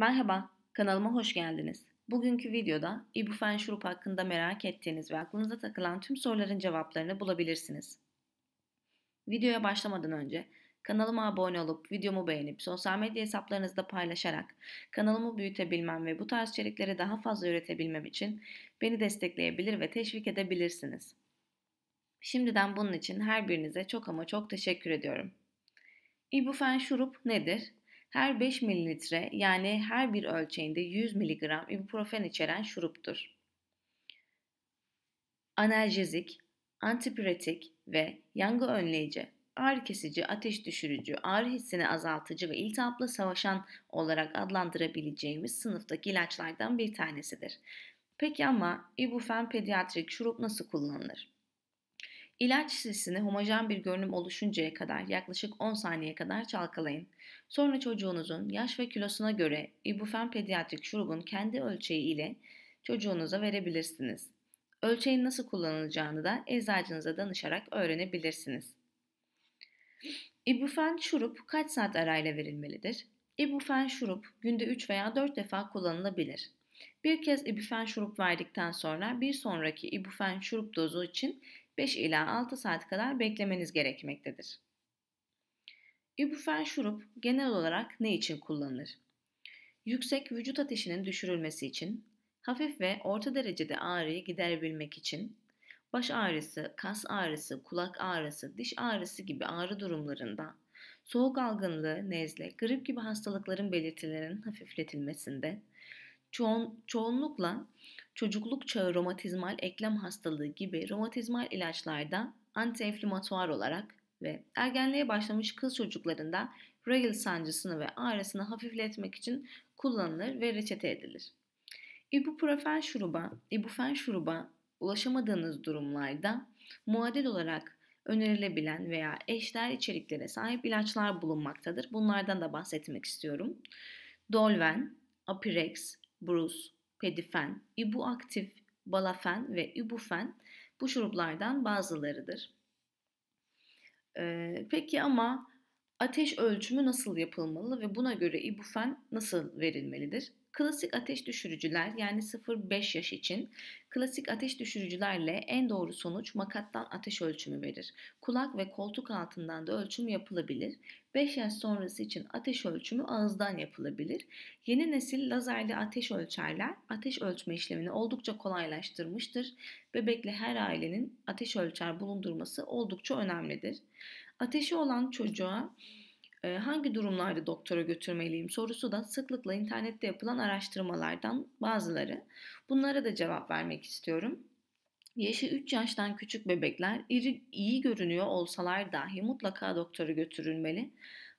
Merhaba, kanalıma hoş geldiniz. Bugünkü videoda ibuprofen şurup hakkında merak ettiğiniz ve aklınıza takılan tüm soruların cevaplarını bulabilirsiniz. Videoya başlamadan önce kanalıma abone olup, videomu beğenip, sosyal medya hesaplarınızda paylaşarak kanalımı büyütebilmem ve bu tarz içerikleri daha fazla üretebilmem için beni destekleyebilir ve teşvik edebilirsiniz. Şimdiden bunun için her birinize çok ama çok teşekkür ediyorum. İbufen şurup nedir? her 5 mililitre yani her bir ölçeğinde 100 miligram ibuprofen içeren şuruptur. Analjezik, antipiretik ve yangı önleyici, ağrı kesici, ateş düşürücü, ağrı hissini azaltıcı ve iltihapla savaşan olarak adlandırabileceğimiz sınıftaki ilaçlardan bir tanesidir. Peki ama ibuprofen pediatrik şurup nasıl kullanılır? İlaç sisini homojen bir görünüm oluşuncaya kadar yaklaşık 10 saniye kadar çalkalayın. Sonra çocuğunuzun yaş ve kilosuna göre ibufen pediatrik şurubun kendi ölçeği ile çocuğunuza verebilirsiniz. Ölçeğin nasıl kullanılacağını da eczacınıza danışarak öğrenebilirsiniz. Ibufen şurup kaç saat arayla verilmelidir? Ibufen şurup günde 3 veya 4 defa kullanılabilir. Bir kez ibufen şurup verdikten sonra bir sonraki ibufen şurup dozu için 5 ila 6 saat kadar beklemeniz gerekmektedir. İbufen şurup genel olarak ne için kullanılır? Yüksek vücut ateşinin düşürülmesi için, hafif ve orta derecede ağrıyı giderebilmek için, baş ağrısı, kas ağrısı, kulak ağrısı, diş ağrısı gibi ağrı durumlarında, soğuk algınlığı, nezle, grip gibi hastalıkların belirtilerinin hafifletilmesinde, çoğun, çoğunlukla çocukluk çağı romatizmal eklem hastalığı gibi romatizmal ilaçlarda antiinflamatuar olarak ve ergenliğe başlamış kız çocuklarında Regal sancısını ve ağrısını hafifletmek için kullanılır ve reçete edilir. Ibuprofen şuruba, ibufen şuruba ulaşamadığınız durumlarda muadil olarak önerilebilen veya eşdeğer içeriklere sahip ilaçlar bulunmaktadır. Bunlardan da bahsetmek istiyorum. Dolven, Apirex, Bruce, pedifen, ibuaktif, balafen ve ibufen bu şuruplardan bazılarıdır. Ee, peki ama Ateş ölçümü nasıl yapılmalı ve buna göre ibufen nasıl verilmelidir? Klasik ateş düşürücüler yani 0-5 yaş için klasik ateş düşürücülerle en doğru sonuç makattan ateş ölçümü verir. Kulak ve koltuk altından da ölçüm yapılabilir. 5 yaş sonrası için ateş ölçümü ağızdan yapılabilir. Yeni nesil lazerli ateş ölçerler ateş ölçme işlemini oldukça kolaylaştırmıştır. Bebekle her ailenin ateş ölçer bulundurması oldukça önemlidir. Ateşi olan çocuğa e, hangi durumlarda doktora götürmeliyim sorusu da sıklıkla internette yapılan araştırmalardan bazıları. Bunlara da cevap vermek istiyorum. Yaşı 3 yaştan küçük bebekler iri, iyi görünüyor olsalar dahi mutlaka doktora götürülmeli.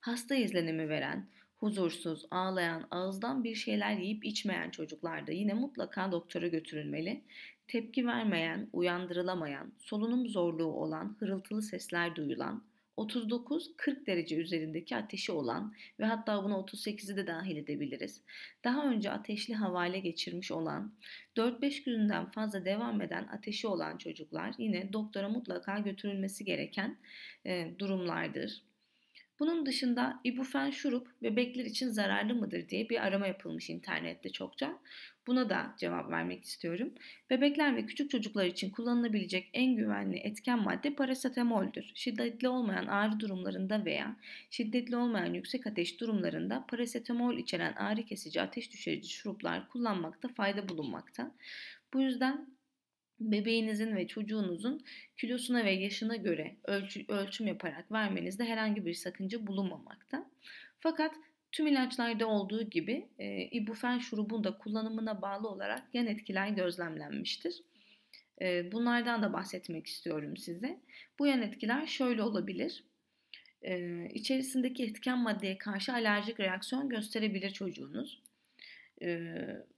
Hasta izlenimi veren, huzursuz, ağlayan, ağızdan bir şeyler yiyip içmeyen çocuklar da yine mutlaka doktora götürülmeli. Tepki vermeyen, uyandırılamayan, solunum zorluğu olan, hırıltılı sesler duyulan, 39-40 derece üzerindeki ateşi olan ve hatta buna 38'i de dahil edebiliriz. Daha önce ateşli havale geçirmiş olan, 4-5 günden fazla devam eden ateşi olan çocuklar yine doktora mutlaka götürülmesi gereken e, durumlardır. Bunun dışında ibuprofen şurup bebekler için zararlı mıdır diye bir arama yapılmış internette çokça. Buna da cevap vermek istiyorum. Bebekler ve küçük çocuklar için kullanılabilecek en güvenli etken madde parasetamoldür. Şiddetli olmayan ağrı durumlarında veya şiddetli olmayan yüksek ateş durumlarında parasetamol içeren ağrı kesici ateş düşürücü şuruplar kullanmakta fayda bulunmakta. Bu yüzden bebeğinizin ve çocuğunuzun kilosuna ve yaşına göre ölçü, ölçüm yaparak vermenizde herhangi bir sakınca bulunmamakta. Fakat tüm ilaçlarda olduğu gibi e, ibufen şurubun da kullanımına bağlı olarak yan etkiler gözlemlenmiştir. E, bunlardan da bahsetmek istiyorum size. Bu yan etkiler şöyle olabilir. E, içerisindeki etken maddeye karşı alerjik reaksiyon gösterebilir çocuğunuz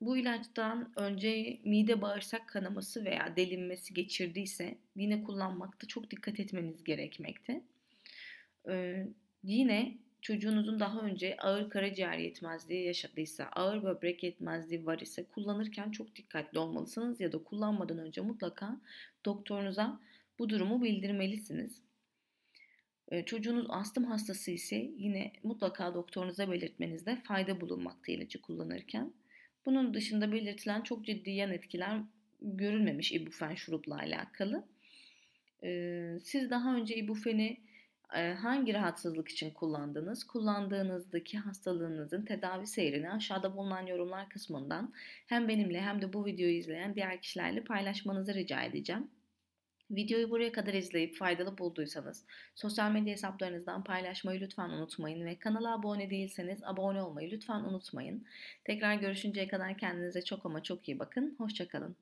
bu ilaçtan önce mide bağırsak kanaması veya delinmesi geçirdiyse yine kullanmakta çok dikkat etmeniz gerekmekte. Yine çocuğunuzun daha önce ağır karaciğer yetmezliği yaşadıysa, ağır böbrek yetmezliği var ise kullanırken çok dikkatli olmalısınız ya da kullanmadan önce mutlaka doktorunuza bu durumu bildirmelisiniz. Ee, çocuğunuz astım hastası ise yine mutlaka doktorunuza belirtmenizde fayda bulunmakta ilacı kullanırken. Bunun dışında belirtilen çok ciddi yan etkiler görülmemiş ibuprofen şurupla alakalı. Ee, siz daha önce ibuprofeni e, hangi rahatsızlık için kullandınız? Kullandığınızdaki hastalığınızın tedavi seyrini aşağıda bulunan yorumlar kısmından hem benimle hem de bu videoyu izleyen diğer kişilerle paylaşmanızı rica edeceğim. Videoyu buraya kadar izleyip faydalı bulduysanız sosyal medya hesaplarınızdan paylaşmayı lütfen unutmayın ve kanala abone değilseniz abone olmayı lütfen unutmayın. Tekrar görüşünceye kadar kendinize çok ama çok iyi bakın. Hoşçakalın.